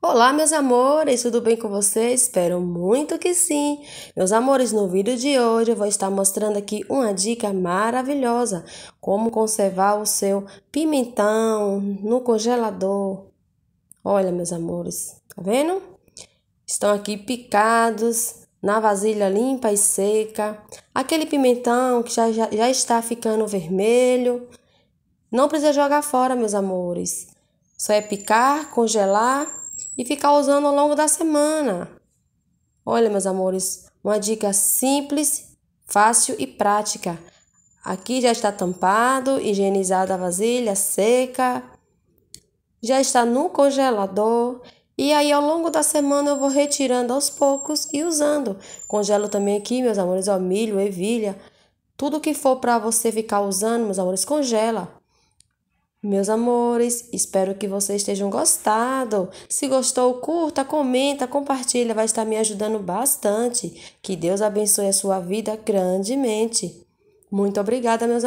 Olá, meus amores, tudo bem com vocês? Espero muito que sim! Meus amores, no vídeo de hoje eu vou estar mostrando aqui uma dica maravilhosa: como conservar o seu pimentão no congelador. Olha, meus amores, tá vendo? Estão aqui picados na vasilha limpa e seca. Aquele pimentão que já, já, já está ficando vermelho. Não precisa jogar fora, meus amores. Só é picar, congelar e ficar usando ao longo da semana. Olha, meus amores, uma dica simples, fácil e prática. Aqui já está tampado, higienizada a vasilha, seca, já está no congelador. E aí, ao longo da semana, eu vou retirando aos poucos e usando. Congelo também aqui, meus amores, ó, milho, ervilha. Tudo que for para você ficar usando, meus amores, congela. Meus amores, espero que vocês tenham gostado. Se gostou, curta, comenta, compartilha, vai estar me ajudando bastante. Que Deus abençoe a sua vida grandemente. Muito obrigada, meus amores.